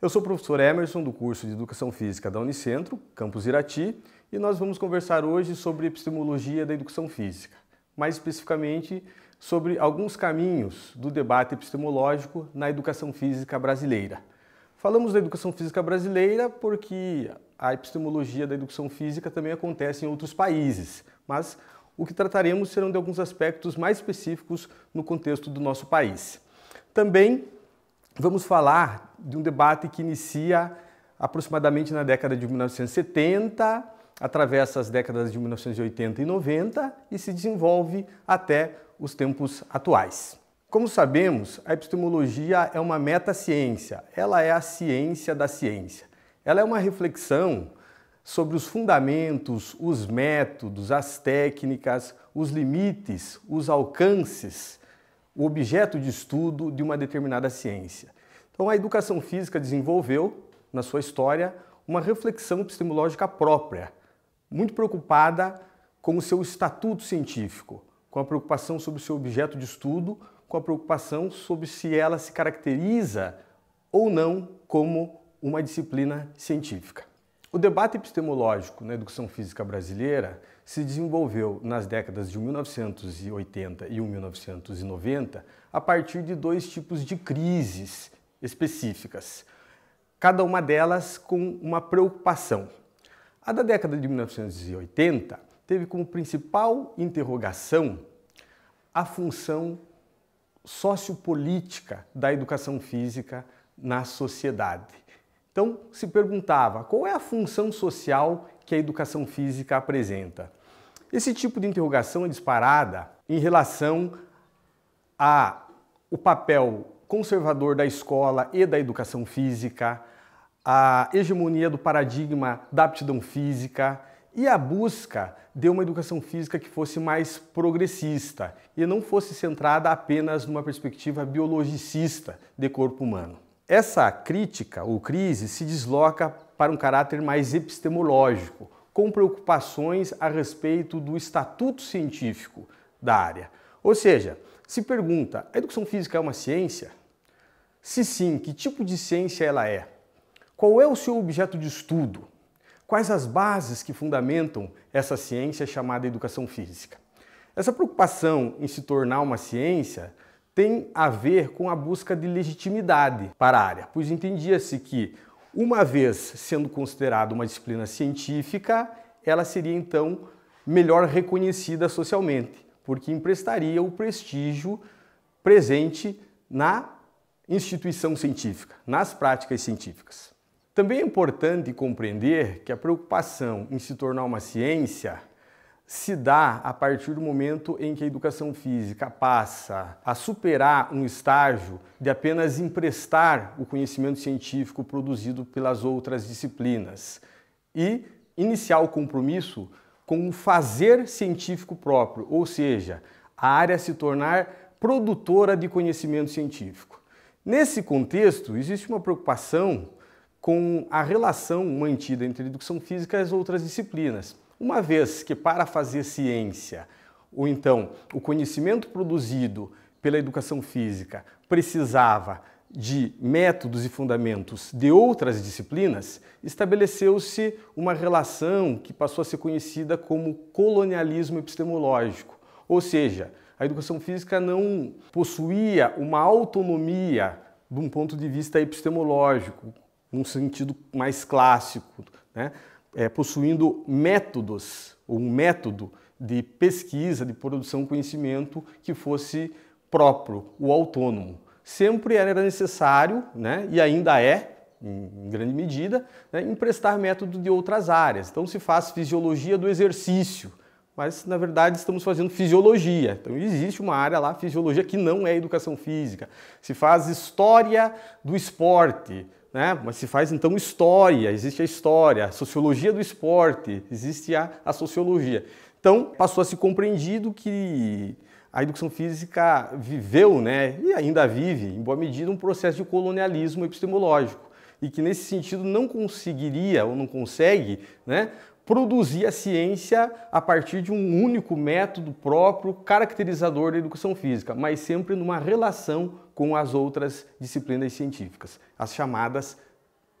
Eu sou o professor Emerson, do curso de Educação Física da Unicentro, campus Irati, e nós vamos conversar hoje sobre epistemologia da educação física, mais especificamente sobre alguns caminhos do debate epistemológico na educação física brasileira. Falamos da educação física brasileira porque a epistemologia da educação física também acontece em outros países, mas o que trataremos serão de alguns aspectos mais específicos no contexto do nosso país. Também vamos falar de um debate que inicia aproximadamente na década de 1970, atravessa as décadas de 1980 e 90 e se desenvolve até os tempos atuais. Como sabemos, a epistemologia é uma metaciência, ela é a ciência da ciência. Ela é uma reflexão sobre os fundamentos, os métodos, as técnicas, os limites, os alcances o objeto de estudo de uma determinada ciência. Então, a educação física desenvolveu, na sua história, uma reflexão epistemológica própria, muito preocupada com o seu estatuto científico, com a preocupação sobre o seu objeto de estudo, com a preocupação sobre se ela se caracteriza ou não como uma disciplina científica. O debate epistemológico na educação física brasileira se desenvolveu nas décadas de 1980 e 1990 a partir de dois tipos de crises específicas, cada uma delas com uma preocupação. A da década de 1980 teve como principal interrogação a função sociopolítica da educação física na sociedade então, se perguntava qual é a função social que a educação física apresenta. Esse tipo de interrogação é disparada em relação a o papel conservador da escola e da educação física, a hegemonia do paradigma da aptidão física e a busca de uma educação física que fosse mais progressista e não fosse centrada apenas numa perspectiva biologicista de corpo humano. Essa crítica ou crise se desloca para um caráter mais epistemológico, com preocupações a respeito do estatuto científico da área. Ou seja, se pergunta: a educação física é uma ciência? Se sim, que tipo de ciência ela é? Qual é o seu objeto de estudo? Quais as bases que fundamentam essa ciência chamada educação física? Essa preocupação em se tornar uma ciência tem a ver com a busca de legitimidade para a área, pois entendia-se que, uma vez sendo considerada uma disciplina científica, ela seria então melhor reconhecida socialmente, porque emprestaria o prestígio presente na instituição científica, nas práticas científicas. Também é importante compreender que a preocupação em se tornar uma ciência se dá a partir do momento em que a educação física passa a superar um estágio de apenas emprestar o conhecimento científico produzido pelas outras disciplinas e iniciar o compromisso com o fazer científico próprio, ou seja, a área se tornar produtora de conhecimento científico. Nesse contexto, existe uma preocupação com a relação mantida entre a educação física e as outras disciplinas. Uma vez que, para fazer ciência, ou então o conhecimento produzido pela educação física precisava de métodos e fundamentos de outras disciplinas, estabeleceu-se uma relação que passou a ser conhecida como colonialismo epistemológico. Ou seja, a educação física não possuía uma autonomia de um ponto de vista epistemológico, num sentido mais clássico. Né? é, possuindo métodos, um método de pesquisa, de produção de conhecimento que fosse próprio, o autônomo. Sempre era necessário, né, e ainda é, em grande medida, né, emprestar método de outras áreas. Então se faz fisiologia do exercício, mas na verdade estamos fazendo fisiologia. Então existe uma área lá, fisiologia, que não é educação física. Se faz história do esporte, né? Mas se faz então história, existe a história, a sociologia do esporte, existe a, a sociologia. Então passou a se compreendido que a educação física viveu, né, e ainda vive, em boa medida, um processo de colonialismo epistemológico e que nesse sentido não conseguiria ou não consegue né, produzir a ciência a partir de um único método próprio, caracterizador da educação física, mas sempre numa relação com as outras disciplinas científicas, as chamadas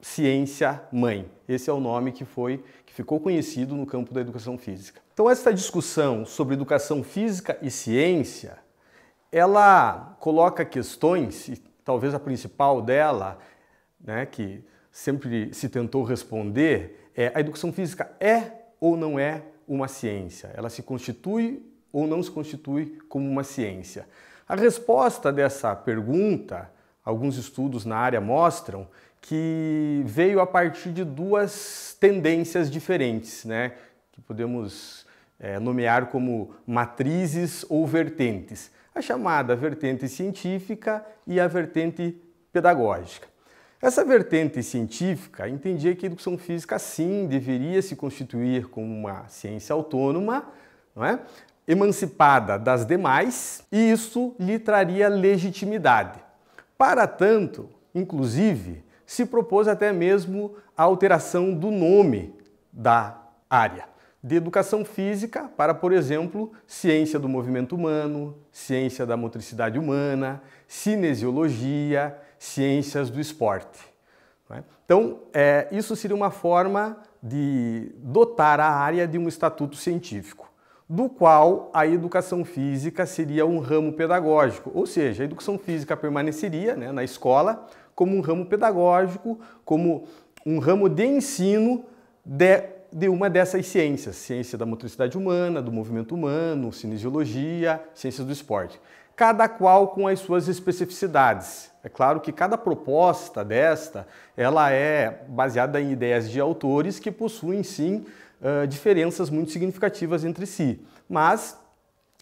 ciência mãe. Esse é o nome que foi que ficou conhecido no campo da educação física. Então essa discussão sobre educação física e ciência, ela coloca questões, e talvez a principal dela, né, que sempre se tentou responder, é, a educação física é ou não é uma ciência? Ela se constitui ou não se constitui como uma ciência? A resposta dessa pergunta, alguns estudos na área mostram que veio a partir de duas tendências diferentes, né? que podemos é, nomear como matrizes ou vertentes. A chamada vertente científica e a vertente pedagógica. Essa vertente científica entendia que a educação física, sim, deveria se constituir como uma ciência autônoma, não é? emancipada das demais, e isso lhe traria legitimidade. Para tanto, inclusive, se propôs até mesmo a alteração do nome da área, de educação física para, por exemplo, ciência do movimento humano, ciência da motricidade humana, cinesiologia, ciências do esporte. Né? Então, é, isso seria uma forma de dotar a área de um estatuto científico, do qual a educação física seria um ramo pedagógico, ou seja, a educação física permaneceria né, na escola como um ramo pedagógico, como um ramo de ensino de, de uma dessas ciências, ciência da motricidade humana, do movimento humano, cinesiologia, ciências do esporte cada qual com as suas especificidades. É claro que cada proposta desta, ela é baseada em ideias de autores que possuem sim diferenças muito significativas entre si, mas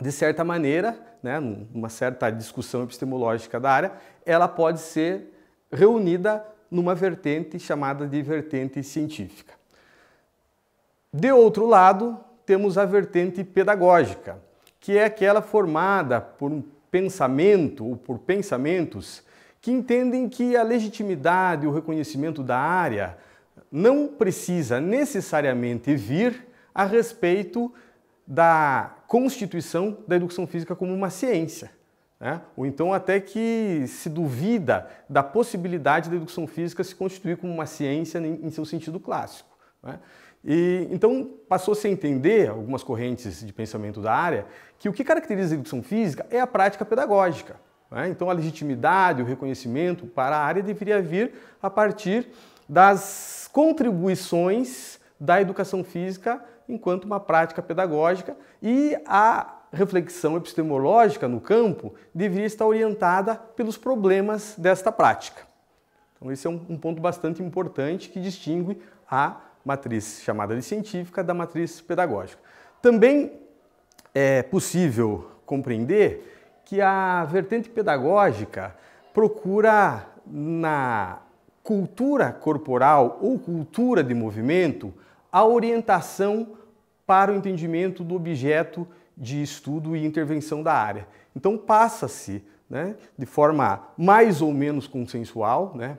de certa maneira, né, numa certa discussão epistemológica da área, ela pode ser reunida numa vertente chamada de vertente científica. De outro lado, temos a vertente pedagógica, que é aquela formada por um pensamento ou por pensamentos que entendem que a legitimidade e o reconhecimento da área não precisa necessariamente vir a respeito da constituição da educação física como uma ciência. Né? Ou então até que se duvida da possibilidade da educação física se constituir como uma ciência em seu sentido clássico. Né? E então passou-se a entender algumas correntes de pensamento da área que o que caracteriza a educação física é a prática pedagógica. Né? Então a legitimidade, o reconhecimento para a área deveria vir a partir das contribuições da educação física enquanto uma prática pedagógica e a reflexão epistemológica no campo deveria estar orientada pelos problemas desta prática. Então esse é um ponto bastante importante que distingue a matriz chamada de científica da matriz pedagógica. Também é possível compreender que a vertente pedagógica procura na cultura corporal ou cultura de movimento a orientação para o entendimento do objeto de estudo e intervenção da área. Então passa-se né, de forma mais ou menos consensual, né,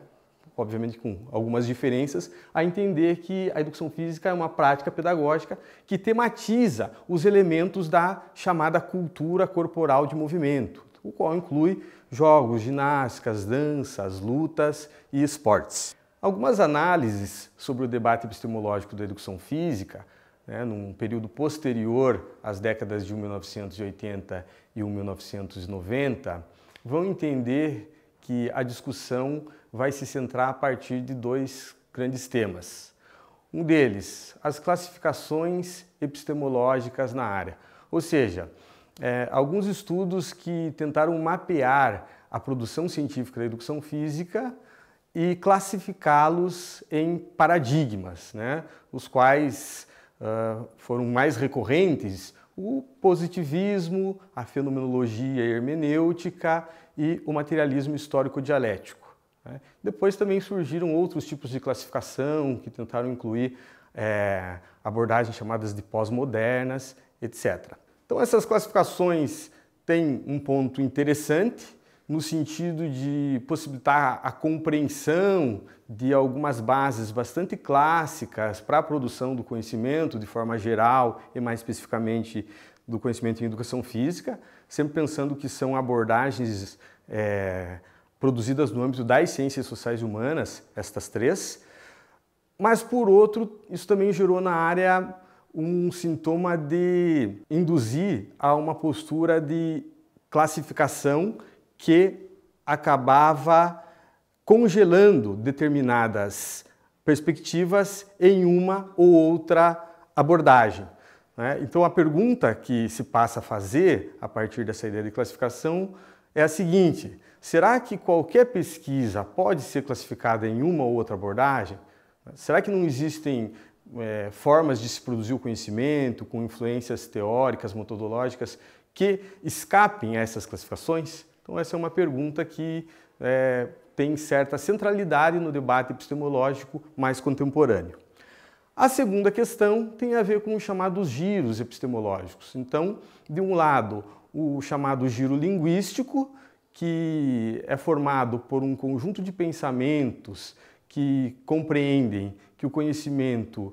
obviamente com algumas diferenças, a entender que a educação física é uma prática pedagógica que tematiza os elementos da chamada cultura corporal de movimento, o qual inclui jogos, ginásticas, danças, lutas e esportes. Algumas análises sobre o debate epistemológico da educação física, né, num período posterior às décadas de 1980 e 1990, vão entender que a discussão vai se centrar a partir de dois grandes temas. Um deles, as classificações epistemológicas na área, ou seja, é, alguns estudos que tentaram mapear a produção científica da educação física e classificá-los em paradigmas, né, os quais uh, foram mais recorrentes o positivismo, a fenomenologia hermenêutica e o materialismo histórico-dialético. Né? Depois também surgiram outros tipos de classificação que tentaram incluir é, abordagens chamadas de pós-modernas, etc. Então essas classificações têm um ponto interessante, no sentido de possibilitar a compreensão de algumas bases bastante clássicas para a produção do conhecimento de forma geral e mais especificamente do conhecimento em educação física, sempre pensando que são abordagens é, produzidas no âmbito das ciências sociais humanas, estas três. Mas, por outro, isso também gerou na área um sintoma de induzir a uma postura de classificação que acabava congelando determinadas perspectivas em uma ou outra abordagem. Né? Então, a pergunta que se passa a fazer a partir dessa ideia de classificação é a seguinte: será que qualquer pesquisa pode ser classificada em uma ou outra abordagem? Será que não existem é, formas de se produzir o conhecimento com influências teóricas, metodológicas que escapem a essas classificações? Então, essa é uma pergunta que é, tem certa centralidade no debate epistemológico mais contemporâneo. A segunda questão tem a ver com os chamados giros epistemológicos. Então, de um lado, o chamado giro linguístico, que é formado por um conjunto de pensamentos que compreendem que o conhecimento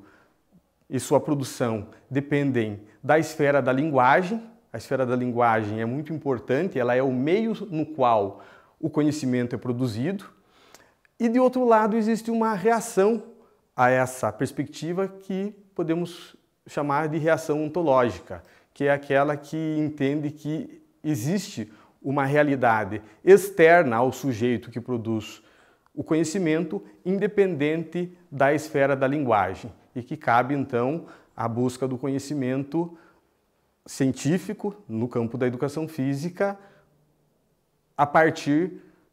e sua produção dependem da esfera da linguagem, a esfera da linguagem é muito importante, ela é o meio no qual o conhecimento é produzido, e de outro lado existe uma reação a essa perspectiva que podemos chamar de reação ontológica, que é aquela que entende que existe uma realidade externa ao sujeito que produz o conhecimento, independente da esfera da linguagem, e que cabe então à busca do conhecimento científico no campo da educação física a partir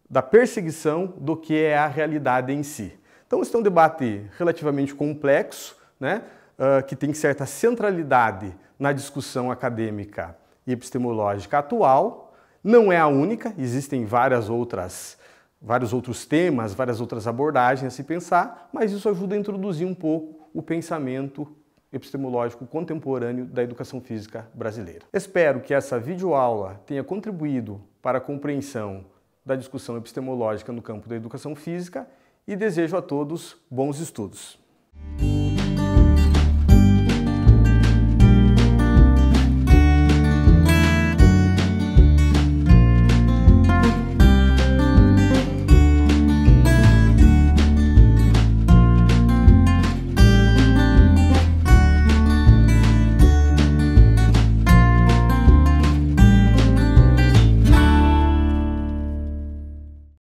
da perseguição do que é a realidade em si. Então, este é um debate relativamente complexo, né, uh, que tem certa centralidade na discussão acadêmica e epistemológica atual. Não é a única, existem várias outras, vários outros temas, várias outras abordagens a se pensar, mas isso ajuda a introduzir um pouco o pensamento epistemológico contemporâneo da educação física brasileira. Espero que essa videoaula tenha contribuído para a compreensão da discussão epistemológica no campo da educação física e desejo a todos bons estudos.